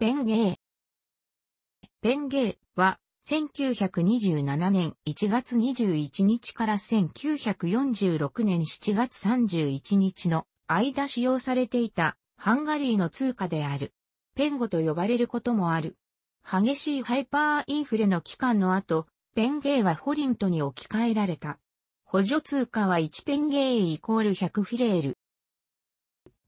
ペンゲペンゲーは、1927年1月21日から1946年7月31日の間使用されていたハンガリーの通貨である。ペンゴと呼ばれることもある。激しいハイパーインフレの期間の後、ペンゲーはホリントに置き換えられた。補助通貨は1ペンゲーイコール100フィレール。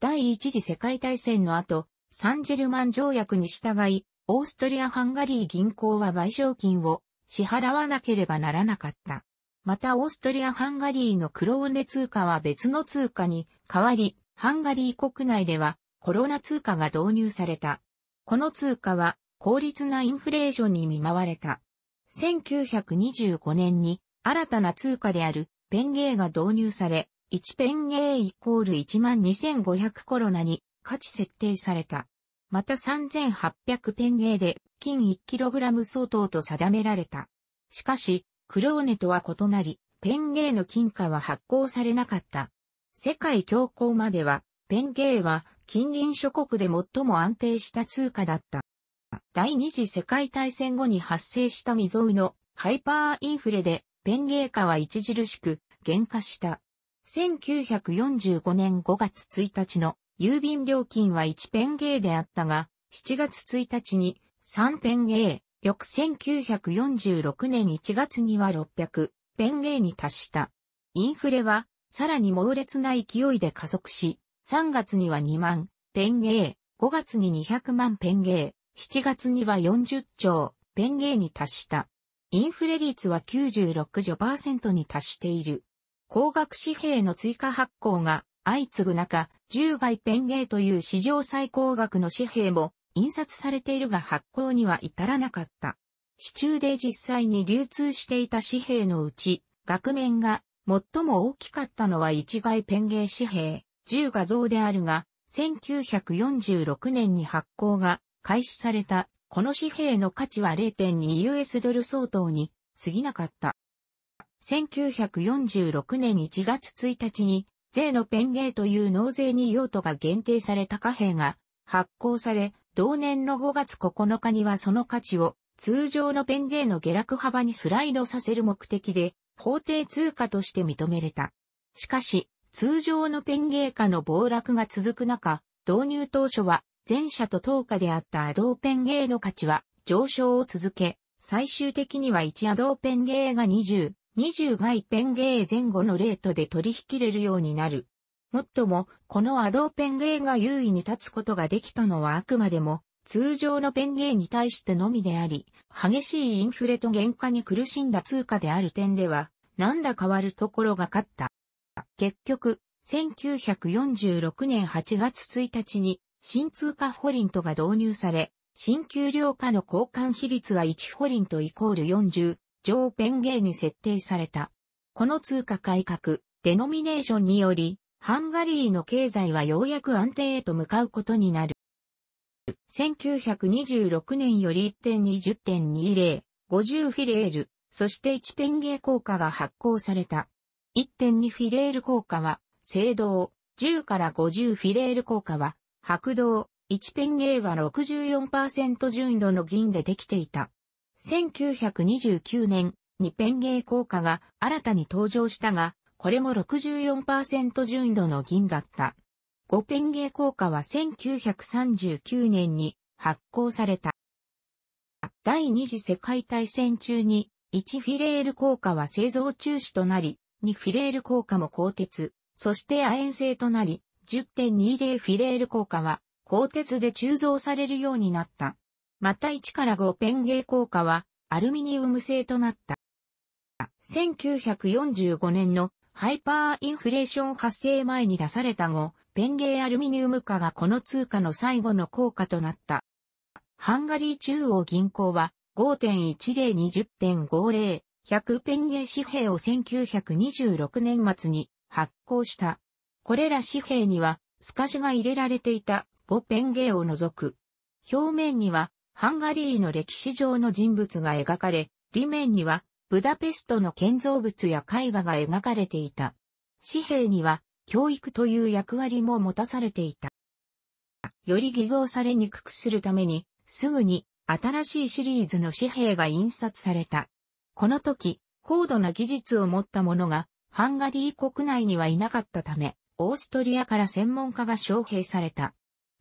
第一次世界大戦の後、サンジェルマン条約に従い、オーストリア・ハンガリー銀行は賠償金を支払わなければならなかった。またオーストリア・ハンガリーのクローネ通貨は別の通貨に代わり、ハンガリー国内ではコロナ通貨が導入された。この通貨は効率なインフレーションに見舞われた。1925年に新たな通貨であるペンゲーが導入され、1ペンゲーイコール1万2500コロナに価値設定された。また3800ペンゲーで金 1kg 相当と定められた。しかし、クローネとは異なり、ペンゲーの金貨は発行されなかった。世界恐慌までは、ペンゲーは近隣諸国で最も安定した通貨だった。第二次世界大戦後に発生した未曾有のハイパーインフレで、ペンゲー化は著しく減価した。1945年5月1日の郵便料金は1ペンゲーであったが、7月1日に3ペンゲー、翌1946年1月には600ペンゲーに達した。インフレはさらに猛烈な勢いで加速し、3月には2万ペンゲー、5月に200万ペンゲー、7月には40兆ペンゲーに達した。インフレ率は96%に達している。高額紙幣の追加発行が相次ぐ中、10倍ペンゲーという史上最高額の紙幣も印刷されているが発行には至らなかった。市中で実際に流通していた紙幣のうち、額面が最も大きかったのは一外ペンゲー紙幣、10画像であるが、1946年に発行が開始された、この紙幣の価値は 0.2US ドル相当に過ぎなかった。1946年1月1日に税のペンゲーという納税に用途が限定された貨幣が発行され、同年の5月9日にはその価値を通常のペンゲーの下落幅にスライドさせる目的で法定通貨として認めれた。しかし、通常のペンゲー化の暴落が続く中、導入当初は前者と等価であったアドーペンゲーの価値は上昇を続け、最終的には1アドーペンゲーが20、20外ペンゲー前後のレートで取引れるようになる。もっとも、このアドーペンゲーが優位に立つことができたのはあくまでも、通常のペンゲーに対してのみであり、激しいインフレと減価に苦しんだ通貨である点では、何ら変わるところが勝った。結局、1946年8月1日に、新通貨フォリントが導入され、新給料化の交換比率は1フォリントイコール40上ペンゲーに設定された。この通貨改革、デノミネーションにより、ハンガリーの経済はようやく安定へと向かうことになる。1926年より1.20.20、50フィレール、そして1ペンゲー効果が発行された。1.2フィレール効果は、青銅、10から50フィレール効果は、白銅、1ペンゲーは64%純度の銀でできていた。1929年にペンゲー効果が新たに登場したが、これも64%純度の銀だった。5ペンゲー効果は1939年に発行された。第二次世界大戦中に1フィレール効果は製造中止となり、2フィレール効果も鋼鉄、そして亜鉛製となり、10.20フィレール効果は鋼鉄で鋳造されるようになった。また1から5ペンゲー効果はアルミニウム製となった。1945年のハイパーインフレーション発生前に出された後、ペンゲーアルミニウム化がこの通貨の最後の効果となった。ハンガリー中央銀行は5.1020.50、100ペンゲー紙幣を1926年末に発行した。これら紙幣には透かしが入れられていた5ペンゲーを除く。表面にはハンガリーの歴史上の人物が描かれ、裏面にはブダペストの建造物や絵画が描かれていた。紙幣には教育という役割も持たされていた。より偽造されにくくするために、すぐに新しいシリーズの紙幣が印刷された。この時、高度な技術を持った者がハンガリー国内にはいなかったため、オーストリアから専門家が招聘された。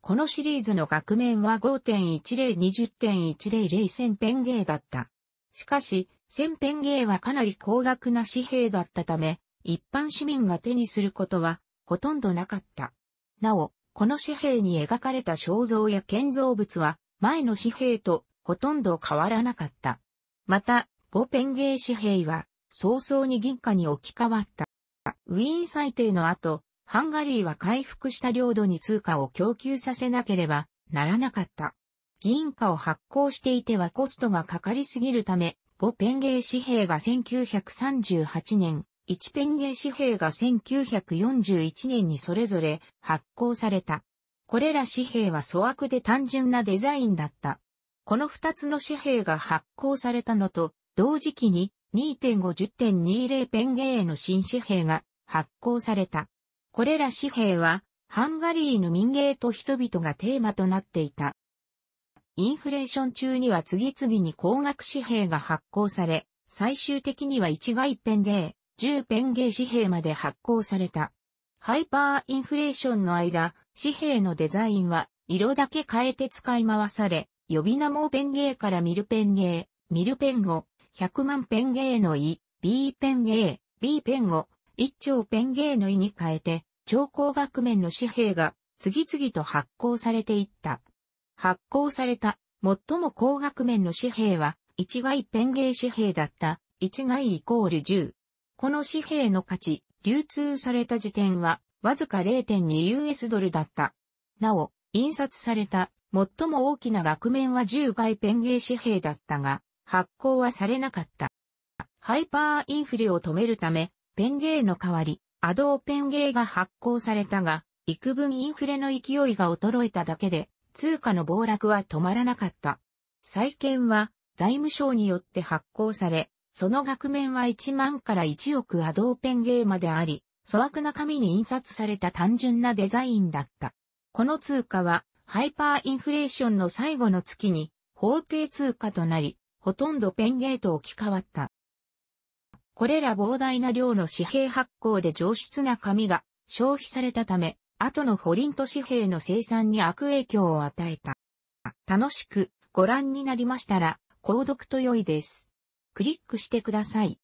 このシリーズの額面は5 1 0 2 0 1 0 0千ペンゲーだった。しかし、千ペンゲーはかなり高額な紙幣だったため、一般市民が手にすることはほとんどなかった。なお、この紙幣に描かれた肖像や建造物は前の紙幣とほとんど変わらなかった。また、5ペンゲー紙幣は早々に銀貨に置き換わった。ウィーン裁定の後、ハンガリーは回復した領土に通貨を供給させなければならなかった。銀貨を発行していてはコストがかかりすぎるため、5ペンゲー紙幣が1938年、1ペンゲー紙幣が1941年にそれぞれ発行された。これら紙幣は粗悪で単純なデザインだった。この2つの紙幣が発行されたのと、同時期に2.50.20ペンゲーの新紙幣が発行された。これら紙幣は、ハンガリーの民芸と人々がテーマとなっていた。インフレーション中には次々に高額紙幣が発行され、最終的には1が1ペンゲー、10ペンゲー紙幣まで発行された。ハイパーインフレーションの間、紙幣のデザインは色だけ変えて使い回され、呼び名もペンゲーからミルペンゲー、ミルペン語、100万ペンゲーのイ、B ペンゲー、B ペン語、一丁ペンゲーの意に変えて、超高額面の紙幣が次々と発行されていった。発行された最も高額面の紙幣は、一外ペンゲー紙幣だった、一外イコール10。この紙幣の価値、流通された時点は、わずか 0.2US ドルだった。なお、印刷された最も大きな額面は10外ペンゲー紙幣だったが、発行はされなかった。ハイパーインフレを止めるため、ペンゲーの代わり、アドーペンゲーが発行されたが、幾分インフレの勢いが衰えただけで、通貨の暴落は止まらなかった。債券は財務省によって発行され、その額面は1万から1億アドーペンゲーまであり、粗悪な紙に印刷された単純なデザインだった。この通貨は、ハイパーインフレーションの最後の月に、法定通貨となり、ほとんどペンゲーと置き換わった。これら膨大な量の紙幣発行で上質な紙が消費されたため、後のホリント紙幣の生産に悪影響を与えた。楽しくご覧になりましたら、購読と良いです。クリックしてください。